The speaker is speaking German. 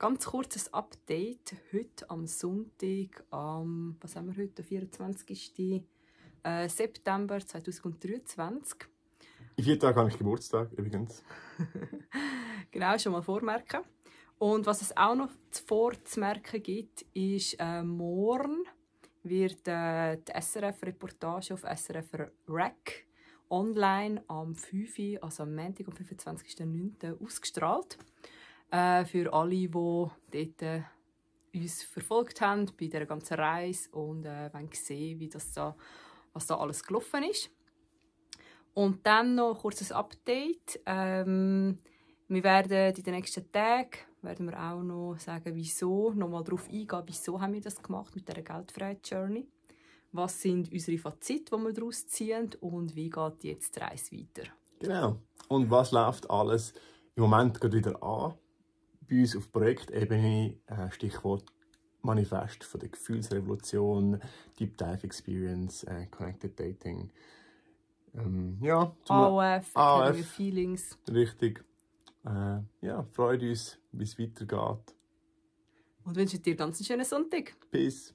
Ganz kurzes Update. Heute am Sonntag, am, was haben wir heute, 24. Äh, September 2023. In vier Tagen habe ich Geburtstag übrigens. genau, schon mal vormerken. Und was es auch noch vorzumerken gibt, ist, äh, morgen wird äh, die SRF-Reportage auf SRF Rack online am 5. also am Montag, am 25.09. ausgestrahlt äh, für alle, die dort, äh, uns verfolgt haben bei dieser ganzen Reise und äh, wollen sehen, wie das da, was da alles gelaufen ist. Und dann noch ein kurzes Update. Ähm, wir werden in den nächsten Tagen werden wir auch noch sagen, wieso, nochmal darauf eingehen, wieso haben wir das gemacht mit dieser Geldfreiheit-Journey. Was sind unsere Fazit, die wir daraus ziehen und wie geht jetzt die Reise weiter? Genau. Und was läuft alles im Moment gerade wieder an? bei uns auf Projektebene, äh, Stichwort Manifest von der Gefühlsrevolution, Deep Dive Experience, äh, Connected Dating. Ähm, ja, AF, AF, Feelings. Richtig. Äh, ja, freut uns, wie es weitergeht. Und wünsche dir ganz einen schönen Sonntag. Peace.